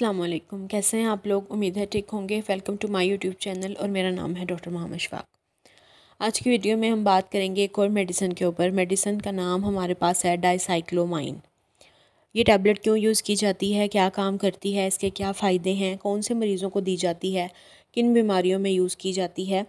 असलकुम कैसे हैं आप लोग उम्मीद है ठीक होंगे welcome to my YouTube channel और मेरा नाम है डॉक्टर मोहम्मद शफाक आज की वीडियो में हम बात करेंगे एक और मेडिसिन के ऊपर मेडिसिन का नाम हमारे पास है डाइसाइक्लोमाइन ये टैबलेट क्यों यूज़ की जाती है क्या काम करती है इसके क्या फ़ायदे हैं कौन से मरीज़ों को दी जाती है किन बीमारियों में यूज़ की जाती है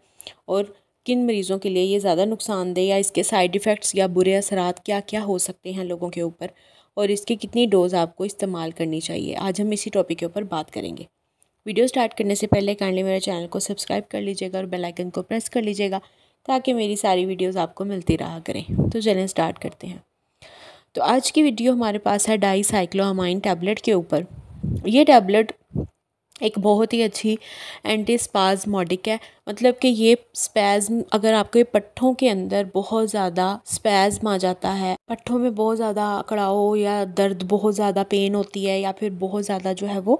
और किन मरीज़ों के लिए ये ज़्यादा नुकसानदेह या इसके साइड इफ़ेक्ट्स या बुरे असरा क्या क्या हो सकते हैं लोगों के ऊपर और इसकी कितनी डोज़ आपको इस्तेमाल करनी चाहिए आज हम इसी टॉपिक के ऊपर बात करेंगे वीडियो स्टार्ट करने से पहले काइंडली मेरे चैनल को सब्सक्राइब कर लीजिएगा और बेल आइकन को प्रेस कर लीजिएगा ताकि मेरी सारी वीडियोस आपको मिलती रहा करें तो चलें स्टार्ट करते हैं तो आज की वीडियो हमारे पास है डाई साइक्लोहमाइन टैबलेट के ऊपर ये टैबलेट एक बहुत ही अच्छी एंटी स्पाज़मोडिक है मतलब कि ये स्पैज़म अगर आपके पट्ठों के अंदर बहुत ज़्यादा स्पैज़म आ जाता है पट्ठों में बहुत ज़्यादा अकड़ाओ या दर्द बहुत ज़्यादा पेन होती है या फिर बहुत ज़्यादा जो है वो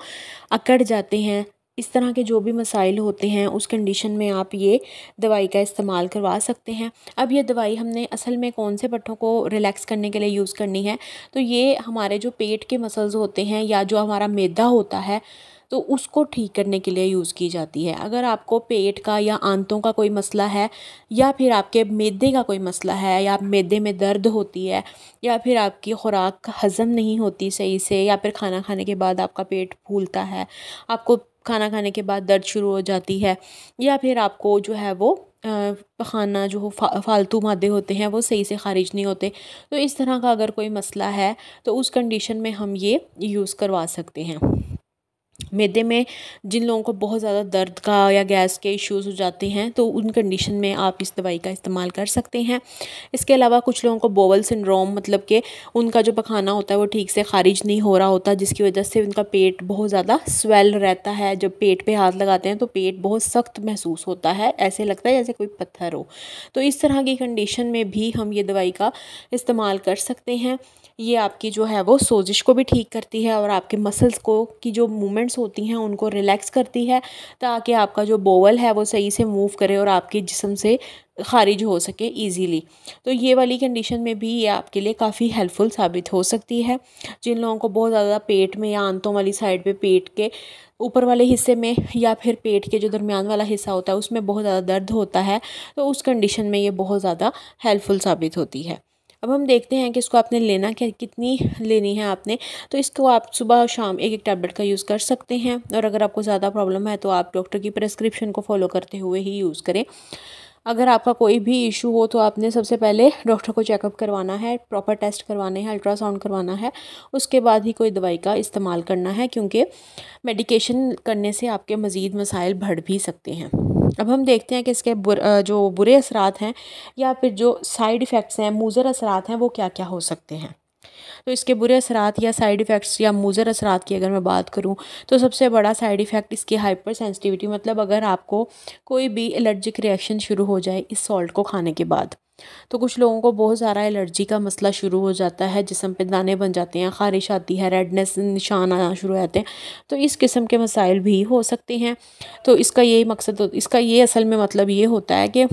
अकड़ जाते हैं इस तरह के जो भी मसाइल होते हैं उस कंडीशन में आप ये दवाई का इस्तेमाल करवा सकते हैं अब ये दवाई हमने असल में कौन से पट्ठों को रिलैक्स करने के लिए यूज़ करनी है तो ये हमारे जो पेट के मसल्स होते हैं या जो हमारा मैदा होता है तो उसको ठीक करने के लिए यूज़ की जाती है अगर आपको पेट का या आंतों का कोई मसला है या फिर आपके मैदे का कोई मसला है या मैदे में दर्द होती है या फिर आपकी खुराक हज़म नहीं होती सही से या फिर खाना खाने के बाद आपका पेट फूलता है आपको खाना खाने के बाद दर्द शुरू हो जाती है या फिर आपको जो है वो पखाना जो फा, फालतू मादे होते हैं वो सही से खारिज नहीं होते तो इस तरह का अगर कोई मसला है तो उस कंडीशन में हम ये यूज़ करवा सकते हैं मैदे में जिन लोगों को बहुत ज़्यादा दर्द का या गैस के इश्यूज़ हो जाते हैं तो उन कंडीशन में आप इस दवाई का इस्तेमाल कर सकते हैं इसके अलावा कुछ लोगों को बोवल सिंड्रोम मतलब कि उनका जो पखाना होता है वो ठीक से खारिज नहीं हो रहा होता जिसकी वजह से उनका पेट बहुत ज़्यादा स्वेल रहता है जब पेट पे हाथ लगाते हैं तो पेट बहुत सख्त महसूस होता है ऐसे लगता है जैसे कोई पत्थर हो तो इस तरह की कंडीशन में भी हम ये दवाई का इस्तेमाल कर सकते हैं ये आपकी जो है वो सोजिश को भी ठीक करती है और आपके मसल्स को की जो मूवमेंट्स होती हैं उनको रिलैक्स करती है ताकि आपका जो बोवल है वो सही से मूव करे और आपके जिसम से खारिज हो सके इजीली तो ये वाली कंडीशन में भी ये आपके लिए काफ़ी हेल्पफुल साबित हो सकती है जिन लोगों को बहुत ज़्यादा पेट में या आंतों वाली साइड पे पेट के ऊपर वाले हिस्से में या फिर पेट के जो दरमियान वाला हिस्सा होता है उसमें बहुत ज़्यादा दर्द होता है तो उस कंडीशन में ये बहुत ज़्यादा हेल्पफुल साबित होती है अब हम देखते हैं कि इसको आपने लेना क्या कितनी लेनी है आपने तो इसको आप सुबह और शाम एक एक टैबलेट का यूज़ कर सकते हैं और अगर आपको ज़्यादा प्रॉब्लम है तो आप डॉक्टर की प्रेस्क्रिप्शन को फॉलो करते हुए ही यूज़ करें अगर आपका कोई भी इशू हो तो आपने सबसे पहले डॉक्टर को चेकअप करवाना है प्रॉपर टेस्ट करवाने हैं अल्ट्रासाउंड करवाना है उसके बाद ही कोई दवाई का इस्तेमाल करना है क्योंकि मेडिकेशन करने से आपके मज़ीद मसाइल बढ़ भी सकते हैं अब हम देखते हैं कि इसके बुर, जो बुरे असरात हैं या फिर जो साइड इफ़ेक्ट्स हैं मूज़र असरात हैं वो क्या क्या हो सकते हैं तो इसके बुरे असरात या साइड इफ़ेक्ट्स या मूज़र असरात की अगर मैं बात करूँ तो सबसे बड़ा साइड इफ़ेक्ट इसकी हाइपर सेंसिटिविटी मतलब अगर आपको कोई भी एलर्जिक रिएक्शन शुरू हो जाए इस सॉल्ट को खाने के बाद तो कुछ लोगों को बहुत सारा एलर्जी का मसला शुरू हो जाता है जिसम पे दाने बन जाते हैं खारिश आती है रेडनेस निशान आना शुरू हो जाते हैं तो इस किस्म के मसाइल भी हो सकते हैं तो इसका यही मकसद इसका ये असल में मतलब ये होता है कि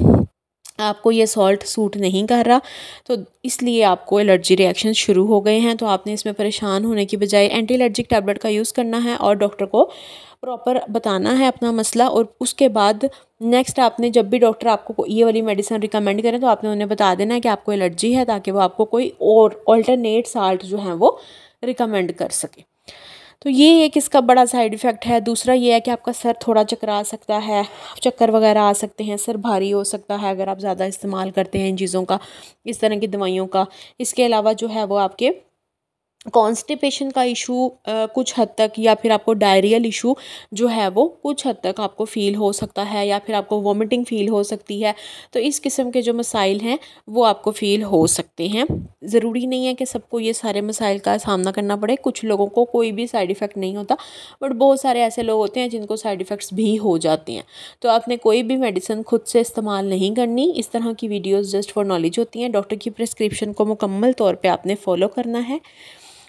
आपको ये सॉल्ट सूट नहीं कर रहा तो इसलिए आपको एलर्जी रिएक्शन शुरू हो गए हैं तो आपने इसमें परेशान होने की बजाय एंटी एलर्जिक टैबलेट का यूज़ करना है और डॉक्टर को प्रॉपर बताना है अपना मसला और उसके बाद नेक्स्ट आपने जब भी डॉक्टर आपको ये वाली मेडिसिन रिकमेंड करें तो आपने उन्हें बता देना है कि आपको एलर्जी है ताकि वो आपको कोई और ऑल्टरनेट साल्ट जो है वो रिकमेंड कर सके तो ये एक इसका बड़ा साइड इफ़ेक्ट है दूसरा ये है कि आपका सर थोड़ा चकरा सकता है चक्कर वगैरह आ सकते हैं सर भारी हो सकता है अगर आप ज़्यादा इस्तेमाल करते हैं इन चीज़ों का इस तरह की दवाइयों का इसके अलावा जो है वो आपके कॉन्स्टिपेशन का इशू कुछ हद तक या फिर आपको डायरियल इशू जो है वो कुछ हद तक आपको फ़ील हो सकता है या फिर आपको वॉमिटिंग फ़ील हो सकती है तो इस किस्म के जो मसाइल हैं वो आपको फ़ील हो सकते हैं ज़रूरी नहीं है कि सबको ये सारे मसाइल का सामना करना पड़े कुछ लोगों को कोई भी साइड इफ़ेक्ट नहीं होता बट बहुत सारे ऐसे लोग होते हैं जिनको साइड इफ़ेक्ट्स भी हो जाते हैं तो आपने कोई भी मेडिसिन खुद से इस्तेमाल नहीं करनी इस तरह की वीडियोज़ जस्ट फॉर नॉलेज होती हैं डॉक्टर की प्रिस्क्रिप्शन को मुकम्मल तौर पर आपने फ़ॉलो करना है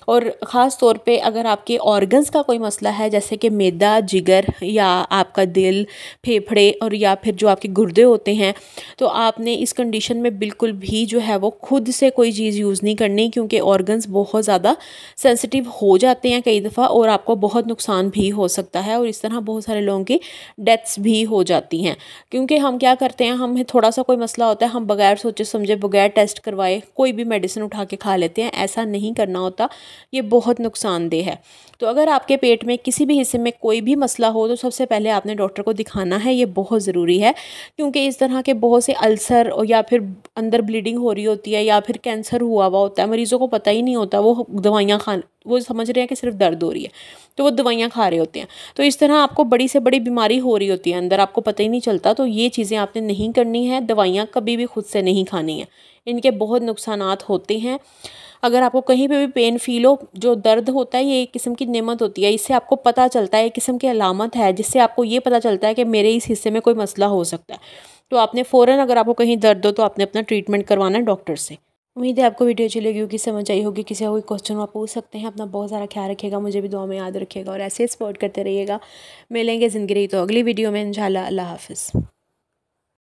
और ख़ास तौर पे अगर आपके ऑर्गन्स का कोई मसला है जैसे कि मैदा जिगर या आपका दिल फेफड़े और या फिर जो आपके गुर्दे होते हैं तो आपने इस कंडीशन में बिल्कुल भी जो है वो खुद से कोई चीज़ यूज़ नहीं करनी क्योंकि ऑर्गन्स बहुत ज़्यादा सेंसिटिव हो जाते हैं कई दफ़ा और आपको बहुत नुकसान भी हो सकता है और इस तरह बहुत सारे लोगों की डेथ्स भी हो जाती हैं क्योंकि हम क्या करते हैं हमें थोड़ा सा कोई मसला होता है हम बगैर सोचे समझे बगैर टेस्ट करवाए कोई भी मेडिसिन उठा के खा लेते हैं ऐसा नहीं करना होता ये बहुत नुकसानदेह है तो अगर आपके पेट में किसी भी हिस्से में कोई भी मसला हो तो सबसे पहले आपने डॉक्टर को दिखाना है ये बहुत ज़रूरी है क्योंकि इस तरह के बहुत से अल्सर या फिर अंदर ब्लीडिंग हो रही होती है या फिर कैंसर हुआ हुआ होता है मरीज़ों को पता ही नहीं होता वो दवाइयाँ खा वो समझ रहे हैं कि सिर्फ दर्द हो रही है तो वो दवाइयाँ खा रहे होते हैं तो इस तरह आपको बड़ी से बड़ी बीमारी हो रही होती है अंदर आपको पता ही नहीं चलता तो ये चीज़ें आपने नहीं करनी है दवाइयाँ कभी भी खुद से नहीं खानी है इनके बहुत नुकसान होते हैं अगर आपको कहीं पे भी पेन फील हो जो दर्द होता है ये एक किस्म की नेमत होती है इससे आपको पता चलता है एक किस्म की अलामत है जिससे आपको ये पता चलता है कि मेरे इस हिस्से में कोई मसला हो सकता है तो आपने फ़ौरन अगर आपको कहीं दर्द हो तो आपने अपना ट्रीटमेंट करवाना है डॉक्टर से उम्मीद है आपको वीडियो अच्छी लगी होगी समझ आई होगी किसी का कोई क्वेश्चन आप पूछ सकते हैं अपना बहुत सारा ख्याल रखिएगा मुझे भी दुआ में याद रखिएगा और ऐसे सपोर्ट करते रहिएगा मिलेंगे ज़िंदगी तो अगली वीडियो में इंशाल्लाह अल्लाह हाफिज़